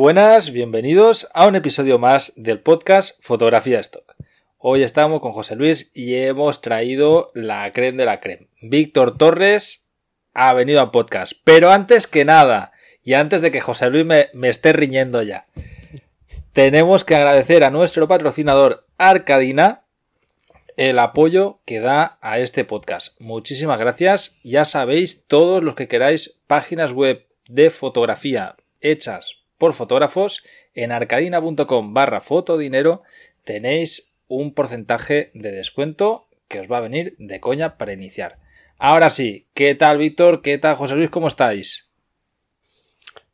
buenas, bienvenidos a un episodio más del podcast Fotografía Stock. Hoy estamos con José Luis y hemos traído la crema de la creme. Víctor Torres ha venido al podcast, pero antes que nada, y antes de que José Luis me, me esté riñendo ya, tenemos que agradecer a nuestro patrocinador Arcadina el apoyo que da a este podcast. Muchísimas gracias. Ya sabéis, todos los que queráis páginas web de fotografía hechas por fotógrafos, en arcadina.com barra fotodinero tenéis un porcentaje de descuento que os va a venir de coña para iniciar. Ahora sí, ¿qué tal Víctor? ¿Qué tal José Luis? ¿Cómo estáis?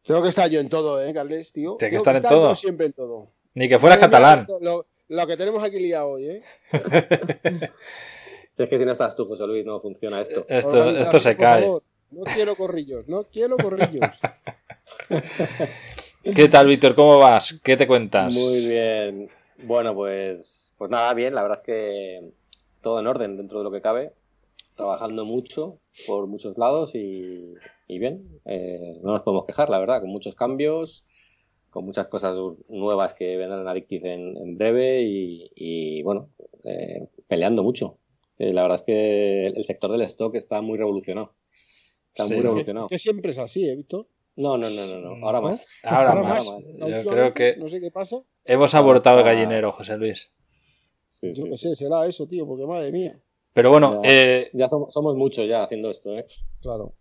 Tengo que estar yo en todo, ¿eh, Carles, tío? Tengo, que estar, en todo. Siempre en todo. Ni que fueras catalán. Lo, que tenemos aquí liado hoy, ¿eh? si es que si no estás tú, José Luis, no funciona esto. Eh, esto, esto se cae. no quiero corrillos, no quiero corrillos. ¿Qué tal, Víctor? ¿Cómo vas? ¿Qué te cuentas? Muy bien. Bueno, pues, pues nada, bien. La verdad es que todo en orden dentro de lo que cabe. Trabajando mucho por muchos lados y, bien. Eh, no nos podemos quejar, la verdad, con muchos cambios, con muchas cosas nuevas que vendrán a Addictive en, breve y, bueno, eh, peleando mucho. Eh, la verdad es que el sector del stock está muy revolucionado. Está muy revolucionado. Que siempre es así, ¿eh, Víctor? No, no, no, no, mm, ahora más. Ahora, más. Yo creo que. Hemos abortado el gallinero, José Luis. Sí, Yo será eso, tío, porque madre mía. Pero bueno. Ya, eh, somos, muchos ya haciendo esto, ¿eh? Claro.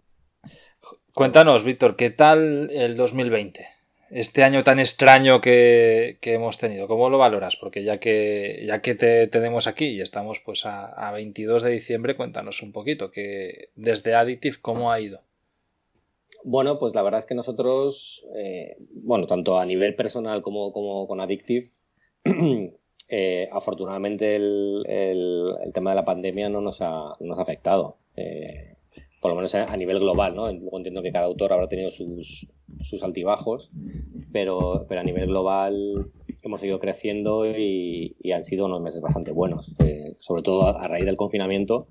Cuéntanos, Víctor, ¿qué tal el 2020? Este año tan extraño que, hemos tenido, ¿cómo lo valoras? Porque ya que, ya que te tenemos aquí y estamos pues a, 22 de diciembre, cuéntanos un poquito que desde Additive, ¿cómo ha ido? Bueno, pues la verdad es que nosotros, eh, bueno, tanto a nivel personal como, como con Addictive, eh, afortunadamente el, el, tema de la pandemia no nos ha, nos ha afectado. Eh, por lo menos a, nivel global, ¿no? entiendo que cada autor habrá tenido sus, sus altibajos, pero, pero a nivel global hemos seguido creciendo y, han sido unos meses bastante buenos, sobre todo a, raíz del confinamiento.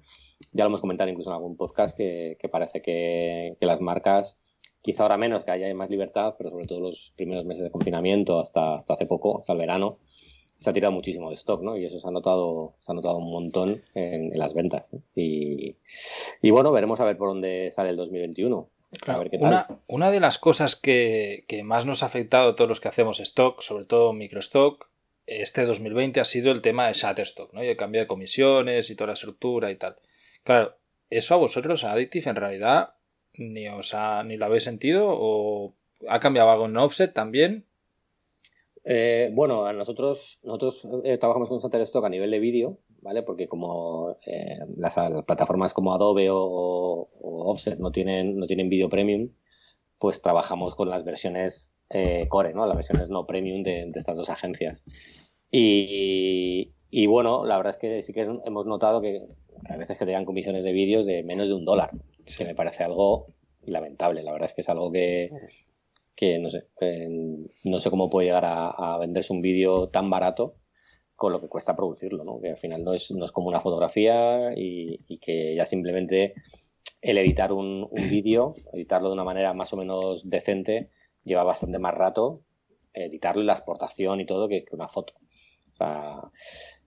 Ya lo hemos comentado incluso en algún podcast que, que parece que, que, las marcas quizá ahora menos, que haya más libertad, pero sobre todo los primeros meses de confinamiento hasta, hace poco, hasta el verano, se ha tirado muchísimo de stock, ¿no? Y eso se ha notado, se ha notado un montón en, las ventas. Y, bueno, veremos a ver por dónde sale el 2021. Claro, Una, de las cosas que, que, más nos ha afectado a todos los que hacemos stock, sobre todo microstock, este 2020 ha sido el tema de Shutterstock, ¿no? Y el cambio de comisiones y toda la estructura y tal. Claro, eso a vosotros, a Addictive, en realidad ni os ha, ni lo habéis sentido o ha cambiado algo en offset también. Eh, bueno, nosotros nosotros eh, eh, trabajamos con Shutterstock a nivel de vídeo, ¿vale? Porque como las, plataformas como Adobe o, Offset no tienen no tienen vídeo premium, pues trabajamos con las versiones core, ¿no? Las versiones no premium de, estas dos agencias. Y, bueno, la verdad es que sí que hemos notado que, a veces que te comisiones de vídeos de menos de un dólar que me parece algo lamentable. La verdad es que es algo que, no sé, no sé cómo puede llegar a, venderse un vídeo tan barato con lo que cuesta producirlo, ¿no? Que al final no es, no es como una fotografía y, que ya simplemente el editar un, vídeo, editarlo de una manera más o menos decente, lleva bastante más rato editarlo la exportación y todo que, que una foto. O sea,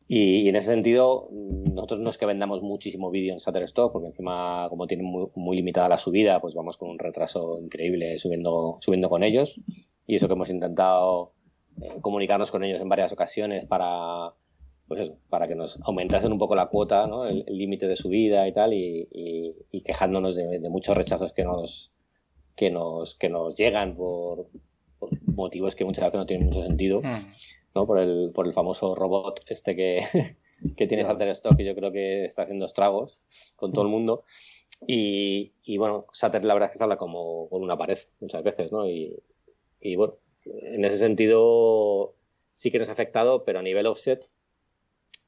y, en ese sentido, nosotros no es que vendamos muchísimo vídeo en Shutterstock, porque encima, como tienen muy, limitada la subida, pues vamos con un retraso increíble subiendo, subiendo con ellos. Y eso que hemos intentado eh, comunicarnos con ellos en varias ocasiones para, pues para que nos aumentasen un poco la cuota, el límite de subida y tal, y, quejándonos de, muchos rechazos que nos, que nos, que nos llegan por, motivos que muchas veces no tienen mucho sentido. Mm. Por el, famoso robot este que, que tiene Shutterstock, que yo creo que está haciendo estragos con todo el mm. mundo. Y, bueno, Shutter la verdad es que se habla como con una pared muchas veces, Y, bueno, en ese sentido sí que nos ha afectado, pero a nivel offset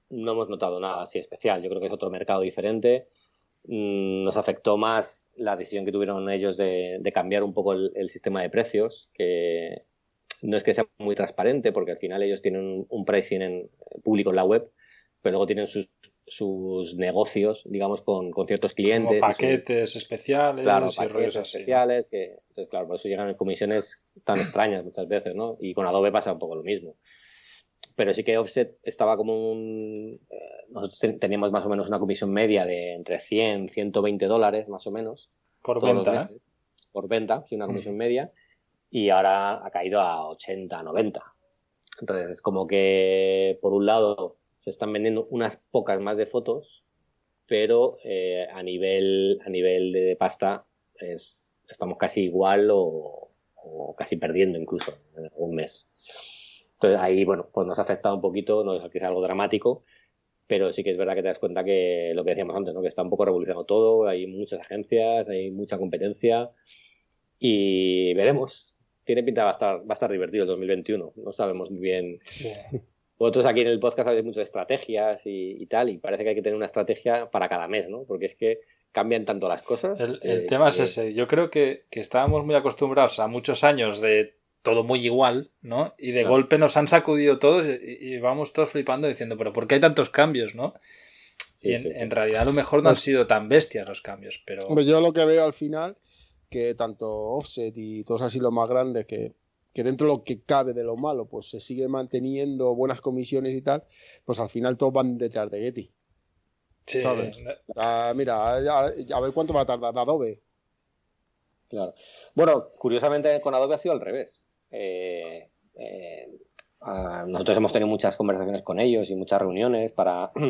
no hemos notado nada así especial. Yo creo que es otro mercado diferente. Mm, nos afectó más la decisión que tuvieron ellos de, cambiar un poco el, el, sistema de precios, que no es que sea muy transparente, porque al final ellos tienen un pricing en, público en la web, pero luego tienen sus, sus negocios, digamos, con, ciertos clientes. paquetes especiales claro, especiales. Que, entonces, claro, por eso llegan en comisiones tan extrañas muchas veces, ¿no? Y con Adobe pasa un poco lo mismo. Pero sí que Offset estaba como un... Eh, nosotros teníamos más o menos una comisión media de entre 100, 120 dólares, más o menos. Por venta, ¿eh? Por venta, sí, una mm. comisión media y ahora ha caído a 80, 90. Entonces es como que, por un lado, se están vendiendo unas pocas más de fotos, pero eh, a, nivel, a nivel de pasta es, estamos casi igual o, casi perdiendo incluso en algún mes. Entonces ahí, bueno, pues nos ha afectado un poquito, no es que sea algo dramático, pero sí que es verdad que te das cuenta que lo que decíamos antes, ¿no? que está un poco revolucionado todo, hay muchas agencias, hay mucha competencia y veremos, tiene pinta va a estar, va a estar divertido el 2021. No sabemos muy bien. Sí. Vosotros aquí en el podcast habéis muchas estrategias y, tal, y parece que hay que tener una estrategia para cada mes, ¿no? Porque es que cambian tanto las cosas. El, tema es ese. Yo creo que, estábamos muy acostumbrados a muchos años de todo muy igual, ¿no? Y de golpe nos han sacudido todos y, vamos todos flipando diciendo, pero ¿por qué hay tantos cambios, no? Sí, y en, en, realidad a lo mejor no han pues sido tan bestias los cambios, pero... yo lo que veo al final que tanto Offset y todos así los más grandes que, dentro de lo que cabe de lo malo, pues se sigue manteniendo buenas comisiones y tal, pues al final todos van detrás de Getty. Sí. Ah, mira, a, ver cuánto va a tardar Adobe. Claro. Bueno, curiosamente con Adobe ha sido al revés. Eh, eh, nosotros hemos tenido muchas conversaciones con ellos y muchas reuniones para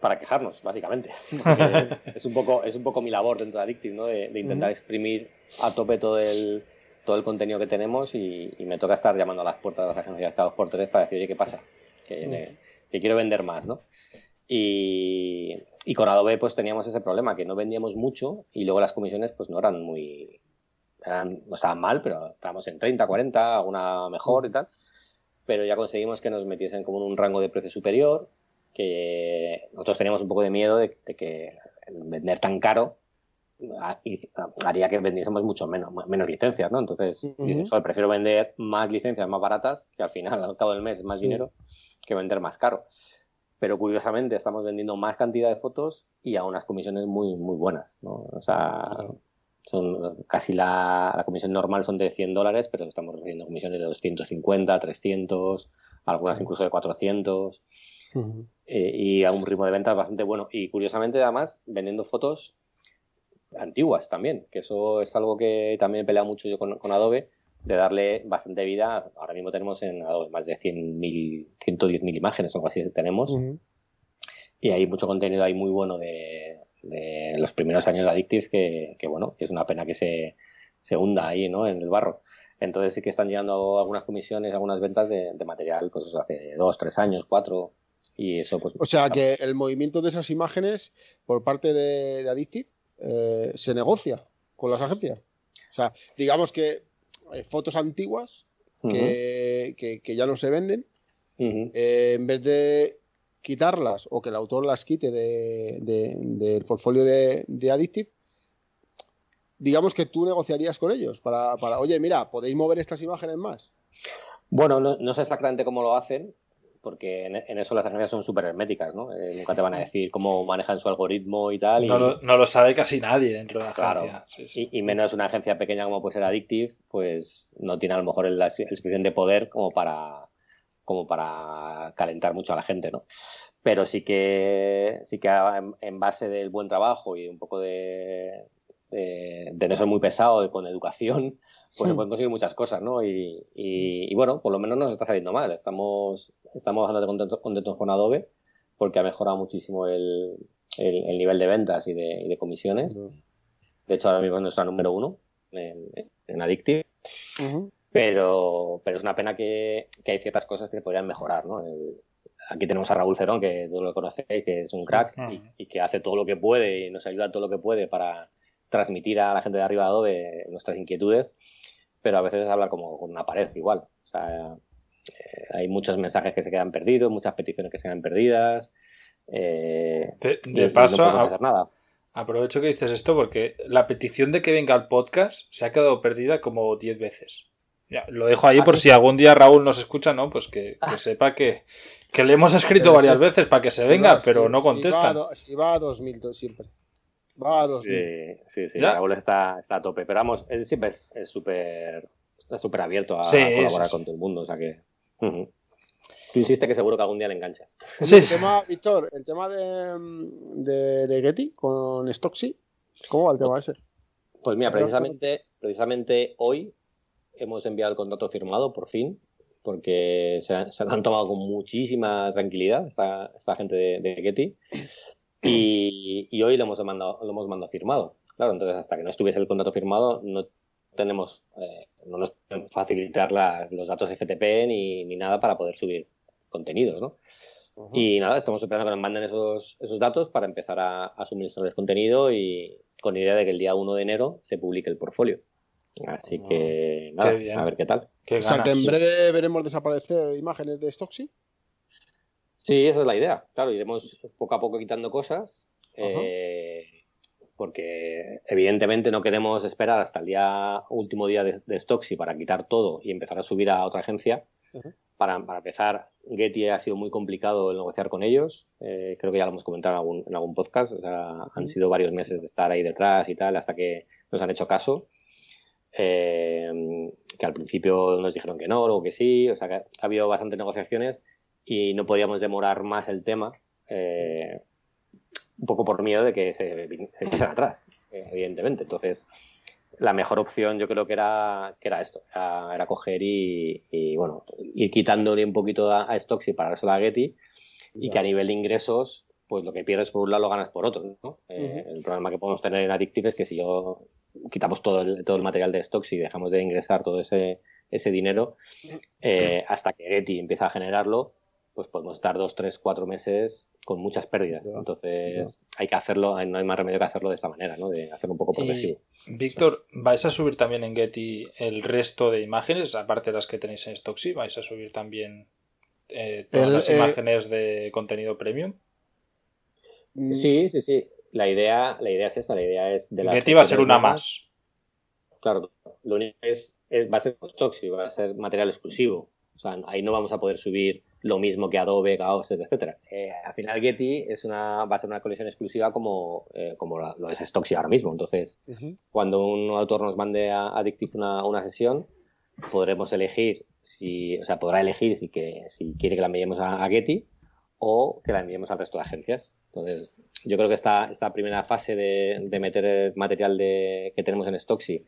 para quejarnos, básicamente. es, un poco, es un poco mi labor dentro de Addictive, ¿no? de, intentar exprimir a tope todo el, todo el contenido que tenemos y, me toca estar llamando a las puertas de las agencias de Estados por tres para decir, oye, ¿qué pasa? Que, quiero vender más, ¿no? Y, y, con Adobe pues teníamos ese problema, que no vendíamos mucho y luego las comisiones pues no eran muy... no estaban mal, pero estábamos en 30, 40, alguna mejor y tal. Pero ya conseguimos que nos metiesen como en un rango de precio superior que nosotros teníamos un poco de miedo de, que vender tan caro ah, ah, haría que vendiésemos mucho menos, menos licencias, ¿no? Entonces, prefiero vender más licencias más baratas, que al final, al cabo del mes, más dinero, que vender más caro. Pero curiosamente, estamos vendiendo más cantidad de fotos y a unas comisiones muy, muy buenas, O sea, son casi la, comisión normal son de 100 dólares, pero estamos recibiendo comisiones de 250, 300, algunas incluso de 400. Eh, y a un ritmo de ventas bastante bueno. Y curiosamente, además, vendiendo fotos antiguas también, que eso es algo que también he peleado mucho yo con, Adobe, de darle bastante vida. Ahora mismo tenemos en Adobe más de 100.000, 110.000 imágenes o algo así que tenemos. Y hay mucho contenido ahí muy bueno de, los primeros años de Addictive que, que, bueno, es una pena que se, se hunda ahí, ¿no? En el barro. Entonces sí que están llegando algunas comisiones, algunas ventas de, material, cosas pues hace dos, 3 años, cuatro, eso, pues, O sea que el movimiento de esas imágenes por parte de, Addictive eh, se negocia con las agencias. O sea, digamos que eh, fotos antiguas que, ya no se venden, eh, en vez de quitarlas o que el autor las quite del portfolio de, Addictive, digamos que tú negociarías con ellos para, para, oye, mira, podéis mover estas imágenes más. Bueno, no, no sé exactamente cómo lo hacen, porque en, eso las agencias son súper herméticas, ¿no? Eh, nunca te van a decir cómo manejan su algoritmo y tal. No, lo, sabe casi nadie dentro de la claro. agencia. Y, menos una agencia pequeña como puede ser Addictive, pues no tiene a lo mejor el, el de poder como para, como para calentar mucho a la gente, ¿no? Pero sí que, sí que en, base del buen trabajo y un poco de, de, de no ser muy pesado y con educación, pues se mm. pueden conseguir muchas cosas, ¿no? Y, mm. y, bueno, por lo menos nos está saliendo mal. Estamos, estamos bastante contentos, con Adobe porque ha mejorado muchísimo el, el, nivel de ventas y de, comisiones. De hecho, ahora mismo es nuestra número uno en, Addictive. pero, pero es una pena que, hay ciertas cosas que se podrían mejorar, ¿no? aquí tenemos a Raúl Cerón, que todos lo conocéis, que es un crack ah. y que hace todo lo que puede y nos ayuda todo lo que puede para transmitir a la gente de arriba de nuestras inquietudes, pero a veces habla hablar como con una pared igual. O sea, eh, hay muchos mensajes que se quedan perdidos, muchas peticiones que se quedan perdidas. Eh, de, paso, a, hacer nada. aprovecho que dices esto porque la petición de que venga al podcast se ha quedado perdida como 10 veces. Ya, lo dejo ahí ah, por si algún día Raúl nos escucha, ¿no? Pues que, ah. sepa que, le hemos escrito varias veces para que se venga, pero no contesta. Si va, a, si siempre sí, sí, sí, Raúl está, está a tope. Pero vamos, él siempre es súper abierto a, colaborar con todo el mundo, o sea que... Tú insiste que seguro que algún día le enganchas. el tema, Víctor, el tema de, de, Getty con Stoxy, ¿cómo va el tema ese? Pues mira, precisamente, precisamente hoy hemos enviado el contrato firmado, por fin, porque se, han, lo han tomado con muchísima tranquilidad esta, gente de, de Getty y, hoy lo hemos, mandado, lo hemos mandado firmado. Claro, entonces hasta que no estuviese el contrato firmado no tenemos, eh, no nos pueden facilitar los datos FTP ni, ni, nada para poder subir contenidos, ¿no? Y nada, estamos esperando que nos manden esos, esos datos para empezar a, a suministrarles contenido y con la idea de que el día 1 de enero se publique el portfolio. Así que, nada, a ver qué tal. o sea, que en breve veremos desaparecer imágenes de Stoxy. Sí, esa es la idea. Claro, iremos poco a poco quitando cosas. Eh, porque evidentemente no queremos esperar hasta el día último día de, de Stoxy para quitar todo y empezar a subir a otra agencia. para, empezar, Getty ha sido muy complicado el negociar con ellos. Eh, creo que ya lo hemos comentado en algún, podcast. O sea, han sido varios meses de estar ahí detrás y tal hasta que nos han hecho caso. Eh, que al principio nos dijeron que no, luego que sí. O sea, que ha habido bastantes negociaciones y no podíamos demorar más el tema, eh, un poco por miedo de que se, se atrás, eh, evidentemente. Entonces, la mejor opción yo creo que era, que era esto, era, coger y, bueno, ir quitándole un poquito a, Stocks y parárselo a Getty y que a nivel de ingresos, pues lo que pierdes por un lado lo ganas por otro. Eh, el problema que podemos tener en Addictive es que si yo quitamos todo el, todo el material de Stocks y dejamos de ingresar todo ese, ese dinero, hasta que Getty empieza a generarlo, pues podemos estar dos, tres, cuatro meses con muchas pérdidas. Entonces hay que hacerlo, no hay más remedio que hacerlo de esta manera, ¿no? De hacerlo un poco progresivo. Víctor, ¿vais a subir también en Getty el resto de imágenes, aparte de las que tenéis en Stocksy? ¿Vais a subir también eh, todas las eh, imágenes de contenido premium? Mm. Sí, sí, sí. La idea, la idea es esa, la idea es de la. Getty va a ser una más. Claro, lo único es, es va a ser Stocksy, va a ser material exclusivo. O sea, ahí no vamos a poder subir lo mismo que Adobe, Gaos, etcétera. Eh, al final Getty es una, va a ser una colección exclusiva como, eh, como lo es Stocksy ahora mismo. Entonces, cuando un autor nos mande a Addictive una, sesión, podremos elegir si, o sea, podrá elegir si, que, si quiere que la enviemos a, Getty o que la enviemos al resto de agencias. Entonces, yo creo que esta, esta primera fase de, meter el material que tenemos en Stocksy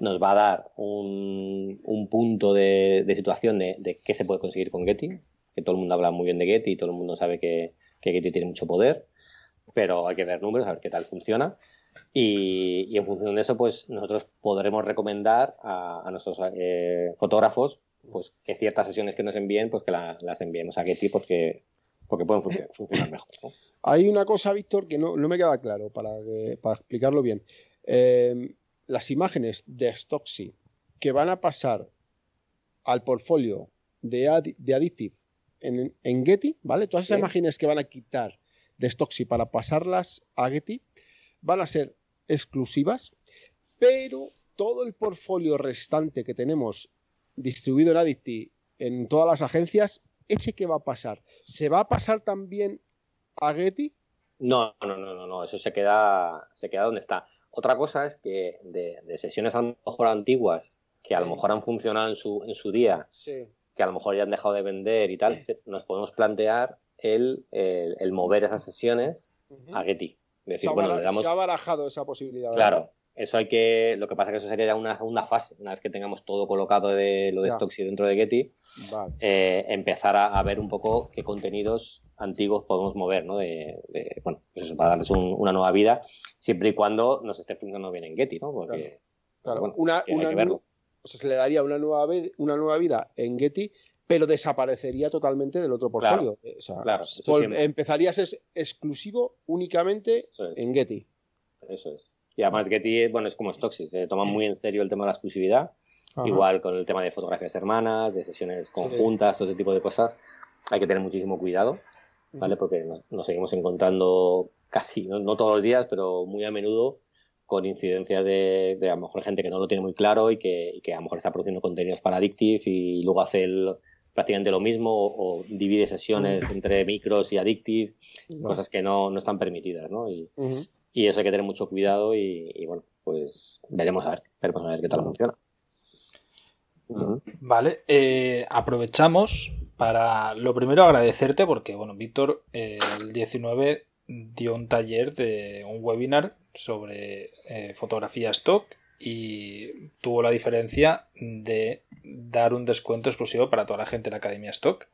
nos va a dar un, punto de, situación de, de, qué se puede conseguir con Getty, que todo el mundo habla muy bien de Getty y todo el mundo sabe que, Getty tiene mucho poder, pero hay que ver números, a ver qué tal funciona. Y, en función de eso, pues nosotros podremos recomendar a, nuestros eh, fotógrafos pues que ciertas sesiones que nos envíen, pues que las enviemos a Getty porque, porque pueden funcionar, mejor. Hay una cosa, Víctor, que no, me queda claro para, explicarlo bien. Eh, las imágenes de Stoxy que van a pasar al portfolio de, de Addictive en, Getty, ¿vale? Todas esas imágenes que van a quitar de Stoxy para pasarlas a Getty van a ser exclusivas, pero todo el portfolio restante que tenemos distribuido en Addicti en todas las agencias, ¿ese qué va a pasar? ¿Se va a pasar también a Getty? No, no, no, no, no, eso se queda, se queda donde está. Otra cosa es que de, sesiones a lo mejor antiguas, que a lo mejor han funcionado en su, en su día, sí que a lo mejor ya han dejado de vender y tal, nos podemos plantear el, mover esas sesiones a Getty. ha barajado esa posibilidad. Claro, eso hay que. Lo que pasa es que eso sería ya una segunda fase, una vez que tengamos todo colocado de lo de y dentro de Getty, eh, empezar a, ver un poco qué contenidos antiguos podemos mover, ¿no? De, bueno, pues eso, para darles una nueva vida, siempre y cuando nos esté funcionando bien en Getty, ¿no? Porque. Pues, se le daría una nueva, vida en Getty, pero desaparecería totalmente del otro portfolio. o sea, empezaría a ser exclusivo únicamente en Getty. Eso es. Y además Getty, bueno, es como Stoxy, se toma muy en serio el tema de la exclusividad, igual con el tema de fotografías hermanas, de sesiones conjuntas, todo ese tipo de cosas. Hay que tener muchísimo cuidado, ¿vale? Porque nos, seguimos encontrando casi, no todos los días, pero muy a menudo con incidencia de, a lo mejor gente que no lo tiene muy claro y que, a lo mejor está produciendo contenidos para Addictive y luego hace prácticamente lo mismo o, divide sesiones mm. entre micros y Addictive, mm. cosas que no, están permitidas, ¿no? Y, eso hay que tener mucho cuidado y, bueno, pues veremos a ver, a ver qué tal funciona. Vale, eh, aprovechamos para lo primero agradecerte porque, bueno, Víctor, eh, el 19 dio un taller de un webinar sobre eh, fotografía stock y tuvo la diferencia de dar un descuento exclusivo para toda la gente de la Academia Stock.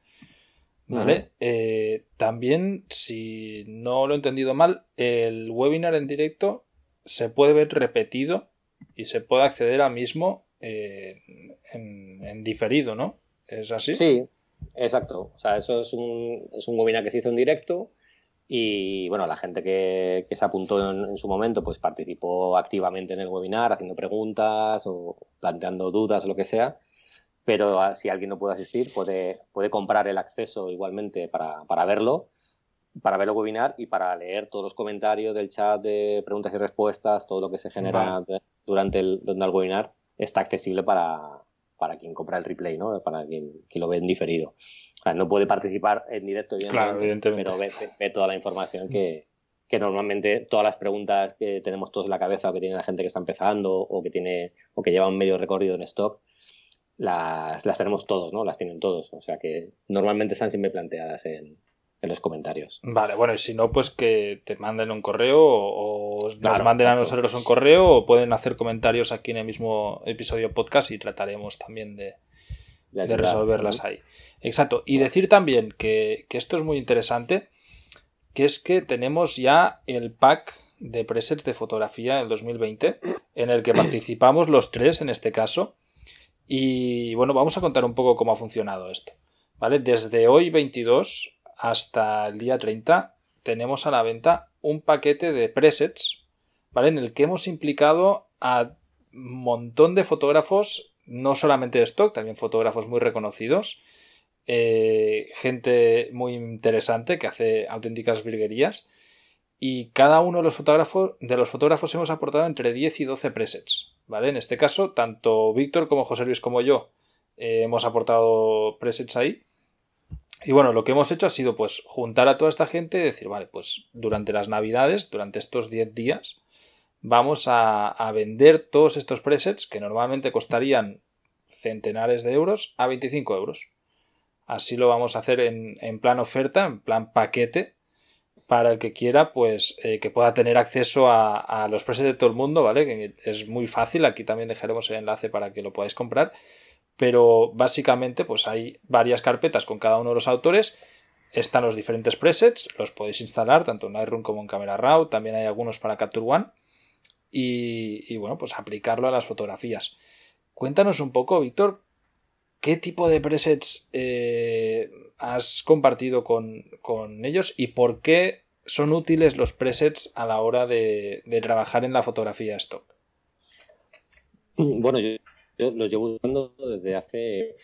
¿Vale? Eh, también, si no lo he entendido mal, el webinar en directo se puede ver repetido y se puede acceder al mismo eh, en, diferido, ¿no? ¿Es así? Sí, exacto. O sea, eso es un, es un webinar que se hizo en directo y bueno, la gente que, se apuntó en, su momento, pues participó activamente en el webinar, haciendo preguntas o planteando dudas o lo que sea. Pero ah, si alguien no puede asistir, puede, puede comprar el acceso igualmente para, para verlo, para ver el webinar y para leer todos los comentarios del chat de preguntas y respuestas, todo lo que se genera durante, el, durante el webinar está accesible para, para quien compra el replay, ¿no? Para quien lo ve en diferido no puede participar en directo, pero ve, toda la información que, normalmente todas las preguntas que tenemos todos en la cabeza o que tiene la gente que está empezando o que tiene o que lleva un medio recorrido en stock, las, las tenemos todos, ¿no? Las tienen todos. O sea que normalmente están siempre planteadas en, en los comentarios. Vale, bueno, y si no, pues que te manden un correo o, nos manden a nosotros un correo o pueden hacer comentarios aquí en el mismo episodio podcast y trataremos también de, de resolverlas ahí. Exacto. Y decir también que, que, esto es muy interesante, que es que tenemos ya el pack de presets de fotografía del 2020, en el que participamos los tres en este caso. Y bueno, vamos a contar un poco cómo ha funcionado esto. ¿Vale? Desde hoy 22 hasta el día 30 tenemos a la venta un paquete de presets, ¿vale? En el que hemos implicado a un montón de fotógrafos no solamente de stock, también fotógrafos muy reconocidos, eh, gente muy interesante que hace auténticas virguerías. Y cada uno de los fotógrafos, de los fotógrafos hemos aportado entre 10 y 12 presets. ¿vale? En este caso, tanto Víctor como José Luis como yo eh, hemos aportado presets ahí. Y bueno, lo que hemos hecho ha sido pues juntar a toda esta gente y decir, vale, pues durante las navidades, durante estos 10 días, vamos a, vender todos estos presets que normalmente costarían centenares de euros a 25 euros. Así lo vamos a hacer en, plan oferta, en plan paquete, para el que quiera, pues eh, que pueda tener acceso a, los presets de todo el mundo, ¿vale? Que es muy fácil, aquí también dejaremos el enlace para que lo podáis comprar. Pero básicamente, pues hay varias carpetas con cada uno de los autores. Están los diferentes presets, los podéis instalar tanto en Lightroom como en Camera Raw, también hay algunos para Capture One y, bueno, pues aplicarlo a las fotografías. Cuéntanos un poco, Víctor, qué tipo de presets eh, has compartido con, ellos y por qué son útiles los presets a la hora de, trabajar en la fotografía stock. Bueno, yo, los llevo usando desde hace,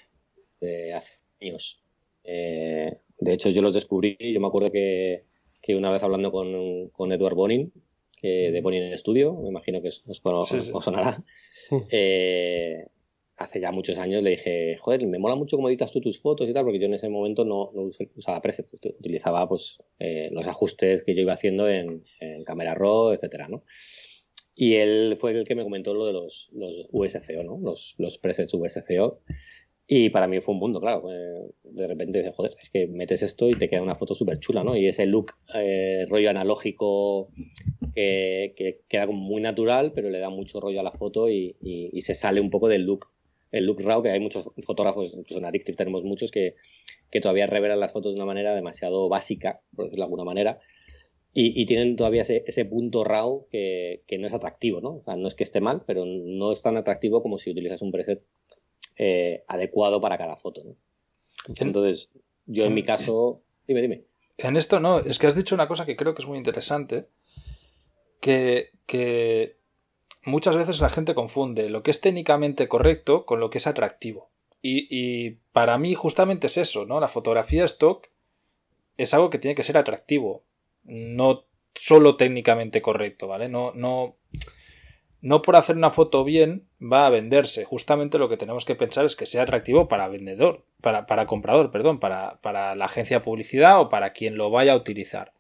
años. Eh, de hecho, yo los descubrí, yo me acuerdo que, una vez hablando con, con Edward Bonin, de Bonnie en el estudio, me imagino que os, sonará. Eh, hace ya muchos años le dije, joder, me mola mucho cómo editas tú tus fotos y tal, porque yo en ese momento no, usaba presets, utilizaba pues eh, los ajustes que yo iba haciendo en, en Camera Raw, etcétera, ¿no? Y él fue el que me comentó lo de los, los USCO, ¿no? Los, los presets USCO, y para mí fue un mundo, claro. Eh, de repente dices, joder, es que metes esto y te queda una foto súper chula, ¿no? Y ese look eh, rollo analógico que, queda como muy natural, pero le da mucho rollo a la foto y, se sale un poco del look el look RAW, que hay muchos fotógrafos, incluso en Addictive tenemos muchos, que, que, todavía revelan las fotos de una manera demasiado básica, por decirlo de alguna manera, y, tienen todavía ese, punto RAW que, que, no es atractivo, ¿no? O sea, no es que esté mal, pero no es tan atractivo como si utilizas un preset eh, adecuado para cada foto. Entonces, yo en mi caso, dime, dime. En esto no, es que has dicho una cosa que creo que es muy interesante, que, muchas veces la gente confunde lo que es técnicamente correcto con lo que es atractivo. Y, para mí justamente es eso, ¿no? La fotografía stock es algo que tiene que ser atractivo, no solo técnicamente correcto, ¿vale? No, no, no por hacer una foto bien va a venderse. Justamente lo que tenemos que pensar es que sea atractivo para vendedor, para, comprador, perdón, para, para, la agencia de publicidad o para quien lo vaya a utilizar.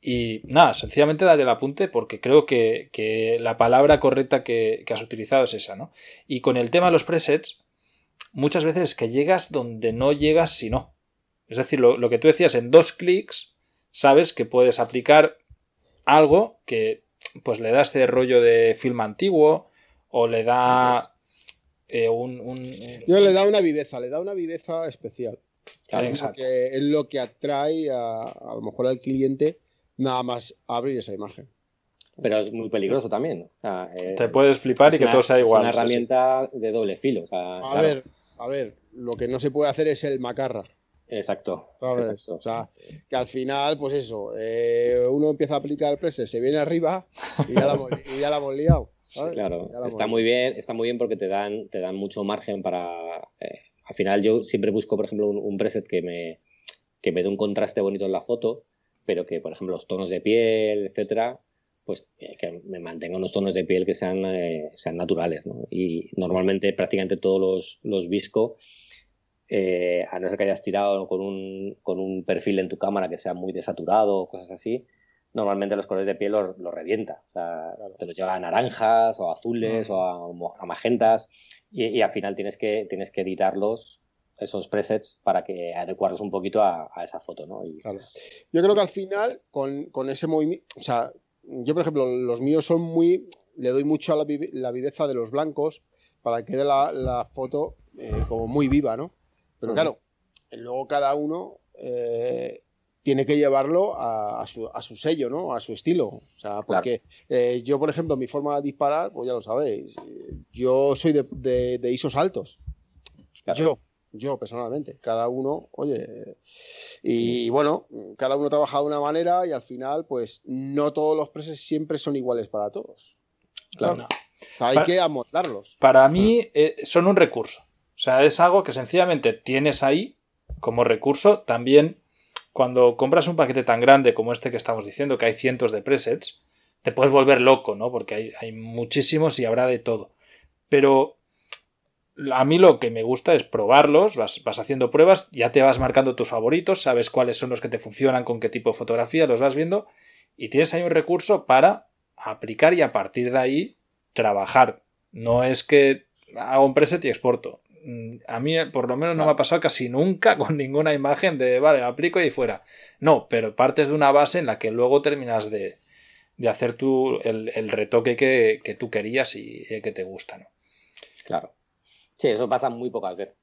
Y nada, sencillamente daré el apunte porque creo que, la palabra correcta que, has utilizado es esa, ¿no? Y con el tema de los presets, muchas veces es que llegas donde no llegas si no. Es decir, lo que tú decías, en dos clics sabes que puedes aplicar algo que pues le da este rollo de film antiguo o le da eh, un, le da una viveza, le da una viveza especial. es, que, es lo que atrae a, lo mejor al cliente nada más abrir esa imagen. Pero es muy peligroso también. Te puedes flipar y que todo sea igual. Es una herramienta de doble filo. a ver, a ver, lo que no se puede hacer es el macarra. Exacto, O sea, que al final, pues eso, eh, uno empieza a aplicar preset, se viene arriba y ya la, hemos liado. claro, está muy bien, está muy bien porque te dan, te dan mucho margen para. Eh, al final, yo siempre busco, por ejemplo, un, preset que me, me dé un contraste bonito en la foto, pero que, por ejemplo, los tonos de piel, etcétera, pues eh, que me mantenga unos tonos de piel que sean, sean naturales. Y normalmente prácticamente todos los, los visco eh, a no ser que hayas tirado con un, con un, perfil en tu cámara que sea muy desaturado o cosas así, normalmente los colores de piel los lo revienta. O sea, te los lleva a naranjas o azules o a, magentas y, y, al final tienes que, tienes que editarlos esos presets para que adecuarlos un poquito a, a esa foto, ¿no? Y... Yo creo que al final, con, con ese movimiento, o sea, yo por ejemplo, los míos son muy, le doy mucho a la, viveza de los blancos para que quede la, foto eh, como muy viva, ¿no? Pero claro, luego cada uno eh, tiene que llevarlo a, su, sello, ¿no? A su estilo. O sea, porque eh, yo, por ejemplo, mi forma de disparar, pues ya lo sabéis, yo soy de, ISOs altos. Yo, yo personalmente, cada uno, oye, y bueno, cada uno trabaja de una manera y al final, pues no todos los preses siempre son iguales para todos. Claro. hay que amoldarlos. Para mí eh, son un recurso. O sea, es algo que sencillamente tienes ahí como recurso. También cuando compras un paquete tan grande como este que estamos diciendo, que hay cientos de presets, te puedes volver loco, ¿no? Porque hay, muchísimos y habrá de todo. Pero a mí lo que me gusta es probarlos, vas, vas, haciendo pruebas, ya te vas marcando tus favoritos, sabes cuáles son los que te funcionan, con qué tipo de fotografía, los vas viendo y tienes ahí un recurso para aplicar y a partir de ahí trabajar. No es que hago un preset y exporto. Mm, a mí eh, por lo menos no me ha pasado casi nunca con ninguna imagen de, vale, aplico y fuera. No, pero partes de una base en la que luego terminas de, hacer tú el, retoque que, tú querías y eh, que te gusta, ¿no? Claro. Sí, eso pasa muy pocas veces.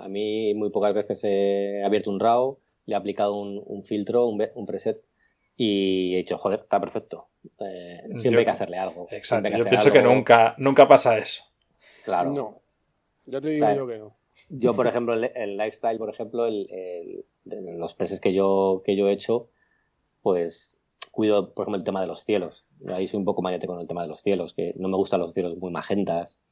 A mí muy pocas veces he abierto un RAW, le he aplicado un, filtro, un, preset y he dicho, joder, está perfecto. Eh, siempre hay que hacerle algo. Exacto, yo pienso que nunca, nunca pasa eso. Claro yo por ejemplo, el, lifestyle, por ejemplo, el, los peces que yo, que yo he hecho, pues cuido, por ejemplo, el tema de los cielos. Ahí soy un poco mañete con el tema de los cielos, que no me gustan los cielos muy magentas.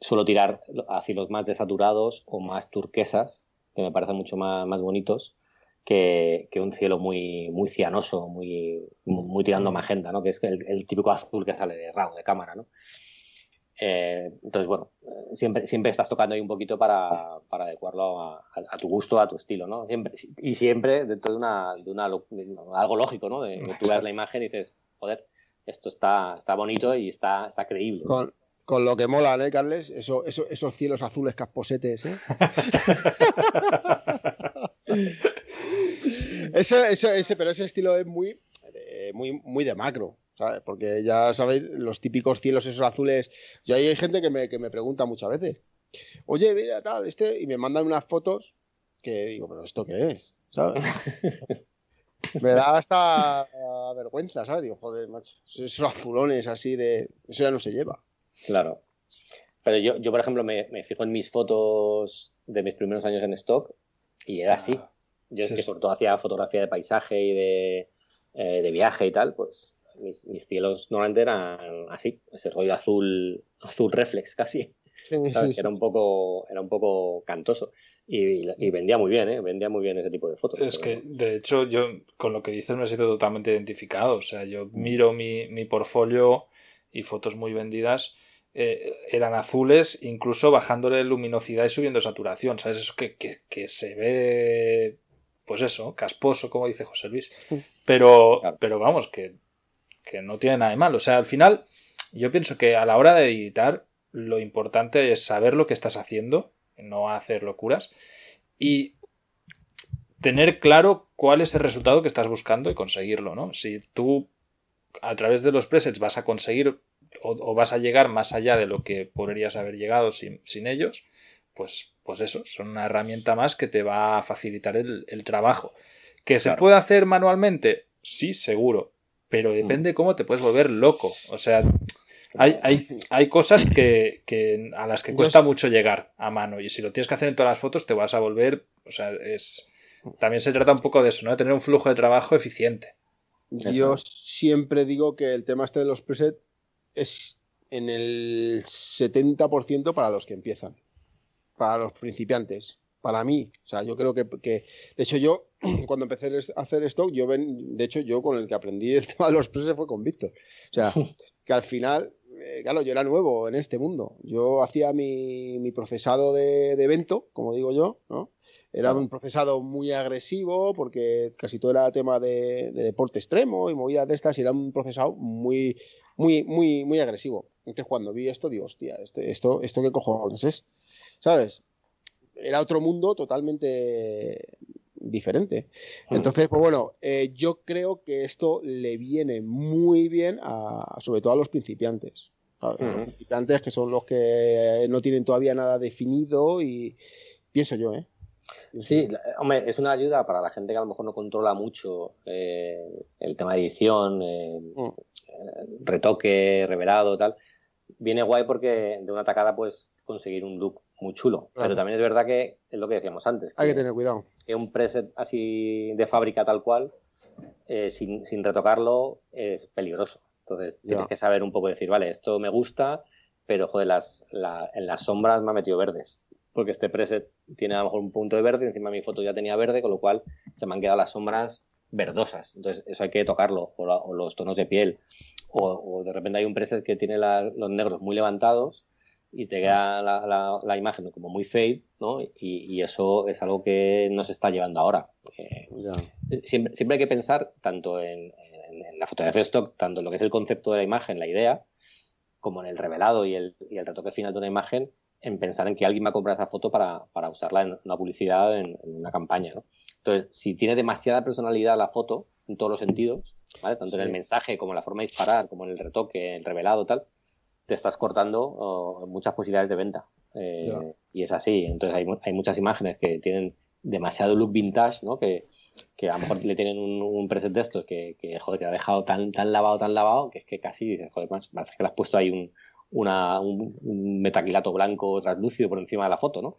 Suelo tirar a cielos más desaturados o más turquesas, que me parecen mucho más, más bonitos, que, que, un cielo muy, muy cianoso, muy, muy tirando mm. magenta, ¿no? que es el, típico azul que sale de rabo, de cámara. ¿no? Eh, entonces, bueno, eh, siempre, siempre estás tocando ahí un poquito para, adecuarlo a, tu gusto, a tu estilo, ¿no? y siempre dentro de, una, algo lógico, ¿no? De, que tú ves la imagen y dices, joder, esto está, bonito y está, está creíble. Con, lo que mola, ¿eh, Carles? esos cielos azules casposetes, ¿eh? eso, eso, ese, pero ese estilo es muy, eh, muy, muy de macro. Porque ya sabéis, los típicos cielos esos azules. y ahí hay gente que me, pregunta muchas veces, oye, vea tal, este, y me mandan unas fotos que digo, pero ¿esto qué es? me da hasta vergüenza, ¿sabes? Digo, joder, macho, esos azulones así de. Eso ya no se lleva. Claro. Pero yo, yo por ejemplo, me, fijo en mis fotos de mis primeros años en stock y era así. Ah. Yo es que sobre todo hacía fotografía de paisaje y de, eh, de viaje y tal, pues mis, cielos normalmente eran así, ese rollo azul, azul reflex casi. Era un poco, era un poco cantoso. Y, vendía muy bien, ¿eh? vendía muy bien ese tipo de fotos. Es que, de hecho, yo con lo que dices me siento totalmente identificado. O sea, yo mm. miro mi, mi portfolio y fotos muy vendidas eh, eran azules, incluso bajándole luminosidad y subiendo saturación. ¿Sabes? Eso que, que, se ve, pues eso, casposo, como dice José Luis. Mm. Pero, pero vamos, que que no tiene nada de malo. O sea, al final, yo pienso que a la hora de editar, lo importante es saber lo que estás haciendo, no hacer locuras, y tener claro cuál es el resultado que estás buscando y conseguirlo, ¿no? Si tú a través de los presets vas a conseguir o, vas a llegar más allá de lo que podrías haber llegado sin, ellos, pues, pues, eso, son una herramienta más que te va a facilitar el, trabajo. ¿Que se puede hacer manualmente? Sí, seguro pero mm. depende cómo te puedes volver loco. O sea, hay, hay, cosas que, a las que cuesta mucho llegar a mano y si lo tienes que hacer en todas las fotos te vas a volver, o sea, es... También se trata un poco de eso, ¿no? De tener un flujo de trabajo eficiente. Yo siempre digo que el tema este de los presets es en el 70% para los que empiezan, para los principiantes para mí. O sea, yo creo que, de hecho yo cuando empecé a hacer esto, yo ven, de hecho yo con el que aprendí el tema de los precios fue con Víctor. O sea, que al final, eh, claro, yo era nuevo en este mundo. Yo hacía mi, procesado de, evento, como digo yo, ¿no? Era un procesado muy agresivo porque casi todo era tema de, deporte extremo y movidas de estas y era un procesado muy, muy, muy, muy agresivo. Entonces cuando vi esto, digo, hostia, esto, esto, esto qué cojones es, ¿sabes? era otro mundo totalmente diferente. Hmm. Entonces, pues bueno, eh, yo creo que esto le viene muy bien a, sobre todo a los principiantes. Los hmm. principiantes que son los que no tienen todavía nada definido y pienso yo, ¿eh? Sí, hombre, es una ayuda para la gente que a lo mejor no controla mucho eh, el tema de edición, eh, hmm. retoque, revelado, tal. Viene guay porque de una tacada puedes conseguir un look muy chulo. Pero también es verdad que es lo que decíamos antes. Hay que tener cuidado. es un preset así de fábrica tal cual, eh, sin, retocarlo, es peligroso. Entonces tienes que saber un poco decir, vale, esto me gusta, pero joder, las, en las sombras me ha metido verdes. Porque este preset tiene a lo mejor un punto de verde, encima mi foto ya tenía verde, con lo cual se me han quedado las sombras verdosas. Entonces, eso hay que tocarlo, o, los tonos de piel. O, de repente hay un preset que tiene los negros muy levantados y te queda la, la, imagen como muy fade, ¿no? Y, y, eso es algo que no se está llevando ahora. Eh, siempre, siempre, hay que pensar tanto en, la fotografía de stock, tanto en lo que es el concepto de la imagen, la idea, como en el revelado y el, y retoque final de una imagen, en pensar en que alguien va a comprar esa foto para, para usarla en una publicidad, en, una campaña, ¿no? Entonces, si tiene demasiada personalidad la foto, en todos los sentidos, ¿vale? Tanto en el mensaje como en la forma de disparar, como en el retoque, el revelado, tal, te estás cortando muchas posibilidades de venta. Eh, y es así. Entonces hay, hay, muchas imágenes que tienen demasiado look vintage, ¿no? Que, que a lo mejor le tienen un, un preset de estos que, que, joder, que ha dejado tan, tan lavado, tan lavado, que es que casi dices, joder, más, parece que le has puesto ahí un, una, un, metaquilato blanco translúcido por encima de la foto, ¿no?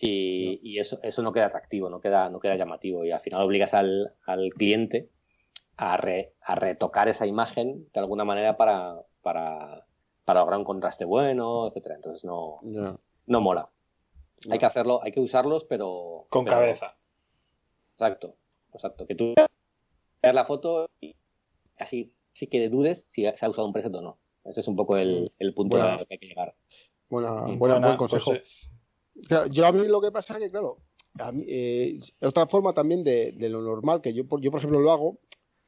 Y, y, eso, eso no queda atractivo, no queda, no queda llamativo. Y al final obligas al, al cliente a, a retocar esa imagen de alguna manera para, para para lograr un contraste bueno, etcétera. Entonces no, no, mola. Hay que hacerlo, hay que usarlos, pero. Con cabeza. Exacto, exacto. Que tú veas la foto y así sí que dudes si se ha usado un preset o no. Ese es un poco el, mm. punto al que hay que llegar. Mm. buen consejo. Pues, yo a mí lo que pasa es que, claro, a eh, otra forma también de, de, lo normal, que yo, yo por ejemplo lo hago,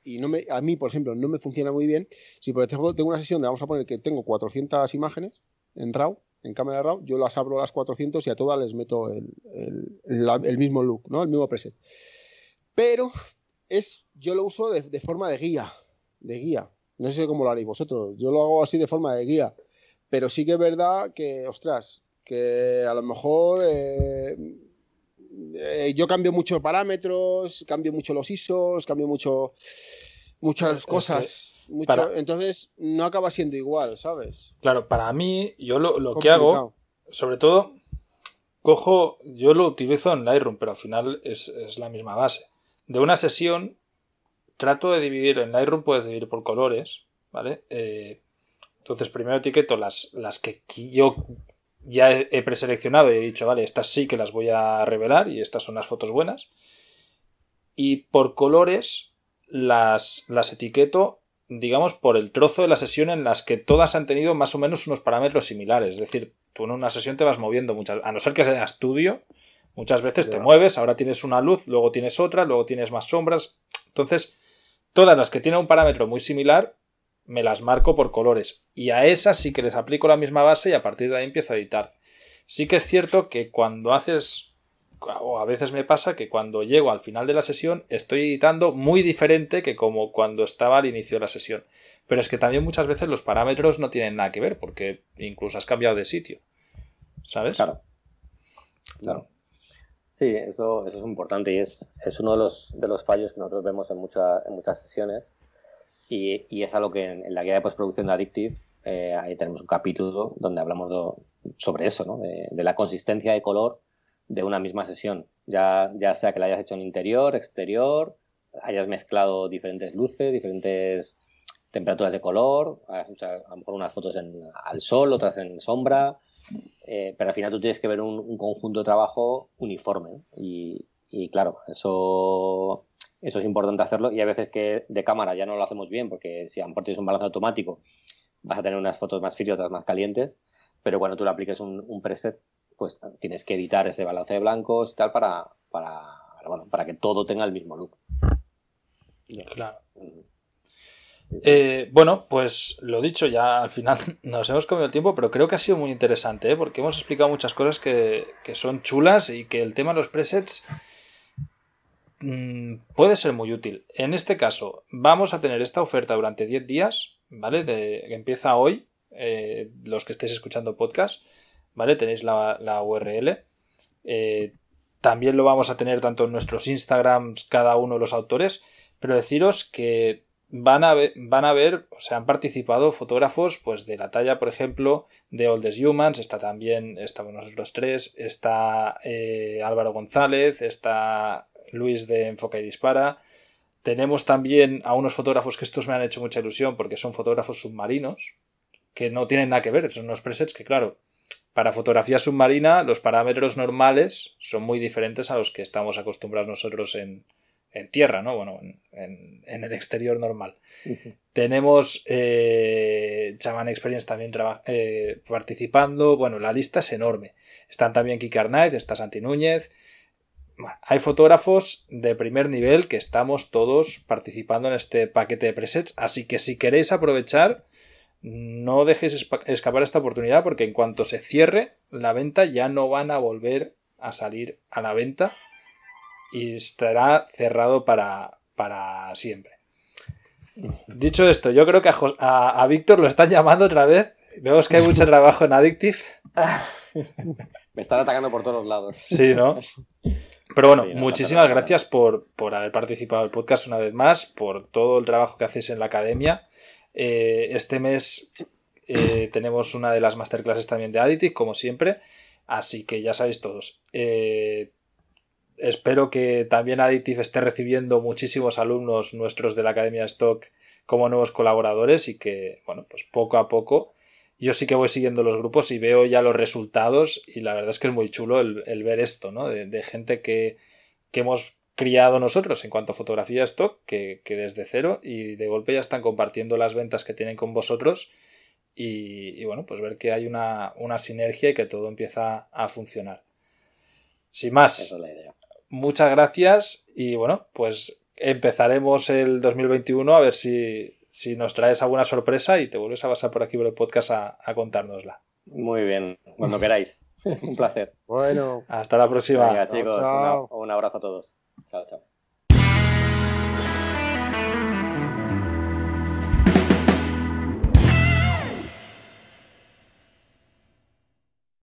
y no me, a mí, por ejemplo, no me funciona muy bien. Si, por ejemplo, tengo una sesión de, vamos a poner que tengo 400 imágenes en RAW, en cámara RAW, yo las abro las 400 y a todas les meto el, mismo look, ¿no? El mismo preset. Pero es, yo lo uso de, forma de guía, de guía. No sé cómo lo haréis vosotros, yo lo hago así de forma de guía. Pero sí que es verdad que, ostras, que a lo mejor... Eh, eh, yo cambio muchos parámetros, cambio mucho los ISOs, cambio mucho muchas cosas. Entonces no acaba siendo igual, ¿sabes? Claro, para mí, yo lo, que hago, sobre todo, cojo, yo lo utilizo en Lightroom, pero al final es, la misma base. De una sesión, trato de dividir, en Lightroom puedes dividir por colores, ¿vale? Eh, entonces primero etiqueto las, las que yo ya he preseleccionado y he dicho, vale, estas sí que las voy a revelar y estas son las fotos buenas. Y por colores las, las etiqueto, digamos, por el trozo de la sesión en las que todas han tenido más o menos unos parámetros similares. Es decir, tú en una sesión te vas moviendo muchas, a no ser que sea estudio, muchas veces te mueves, ahora tienes una luz, luego tienes otra, luego tienes más sombras. Entonces, todas las que tienen un parámetro muy similar me las marco por colores. Y a esas sí que les aplico la misma base y a partir de ahí empiezo a editar. Sí que es cierto que cuando haces, o a veces me pasa que cuando llego al final de la sesión estoy editando muy diferente que como cuando estaba al inicio de la sesión. Pero es que también muchas veces los parámetros no tienen nada que ver porque incluso has cambiado de sitio. ¿Sabes? Claro. Claro. Sí, eso, eso es importante y es, uno de los, de los fallos que nosotros vemos en, en muchas sesiones y, es algo que en, la guía de postproducción de Addictive, eh, ahí tenemos un capítulo donde hablamos sobre eso, ¿no? de, la consistencia de color de una misma sesión, ya, ya sea que la hayas hecho en interior, exterior, hayas mezclado diferentes luces, diferentes temperaturas de color, a, lo mejor unas fotos en, al sol, otras en sombra, eh, pero al final tú tienes que ver un, conjunto de trabajo uniforme. Y, y, claro, eso eso es importante hacerlo y a veces que de cámara ya no lo hacemos bien porque si a un balance automático vas a tener unas fotos más frías, otras más calientes, pero cuando tú le apliques un, preset, pues tienes que editar ese balance de blancos y tal para, para, bueno, para que todo tenga el mismo look. Claro. Eh, bueno, pues lo dicho, ya al final nos hemos comido el tiempo, pero creo que ha sido muy interesante, ¿eh? porque hemos explicado muchas cosas que, que, son chulas y que el tema de los presets Mm, puede ser muy útil. En este caso, vamos a tener esta oferta durante 10 días, ¿vale? empieza hoy, eh, los que estéis escuchando podcast, ¿vale? Tenéis la, URL. Eh, también lo vamos a tener tanto en nuestros Instagrams, cada uno de los autores, pero deciros que van a ver, van a o sea, han participado fotógrafos pues de la talla, por ejemplo, de Oldest Humans, está también, estamos nosotros tres, está eh, Álvaro González, está Luis de Enfoca y Dispara. Tenemos también a unos fotógrafos que estos me han hecho mucha ilusión porque son fotógrafos submarinos, que no tienen nada que ver, son unos presets que, claro, para fotografía submarina los parámetros normales son muy diferentes a los que estamos acostumbrados nosotros en, en tierra, ¿no? Bueno, en, el exterior normal. Tenemos eh, Chaman Experience también eh, participando. Bueno, la lista es enorme. Están también Kike Arnaiz, está Santi Núñez, hay fotógrafos de primer nivel que estamos todos participando en este paquete de presets, así que si queréis aprovechar, no dejéis escapar esta oportunidad porque en cuanto se cierre la venta ya no van a volver a salir a la venta y estará cerrado para, siempre. Dicho esto, yo creo que a, Víctor lo están llamando otra vez. Vemos que hay mucho trabajo en Addictive. Me están atacando por todos lados. Sí, ¿no? Pero bueno, muchísimas gracias por, haber participado del podcast una vez más, por todo el trabajo que hacéis en la academia. Eh, este mes eh, tenemos una de las masterclasses también de Additive, como siempre. Así que ya sabéis todos. Eh, espero que también Additive esté recibiendo muchísimos alumnos nuestros de la Academia Stock como nuevos colaboradores y que, bueno, pues poco a poco yo sí que voy siguiendo los grupos y veo ya los resultados y la verdad es que es muy chulo el, ver esto, ¿no? De, gente que, hemos criado nosotros en cuanto a fotografía esto que, desde cero y de golpe ya están compartiendo las ventas que tienen con vosotros y, bueno, pues ver que hay una, sinergia y que todo empieza a funcionar. Sin más, muchas gracias y bueno, pues empezaremos el 2021 a ver si si nos traes alguna sorpresa y te vuelves a pasar por aquí por el podcast a, contárnosla. Muy bien, cuando queráis. Un placer. Bueno. Hasta la próxima. chicos, un abrazo a todos. Chao, chao.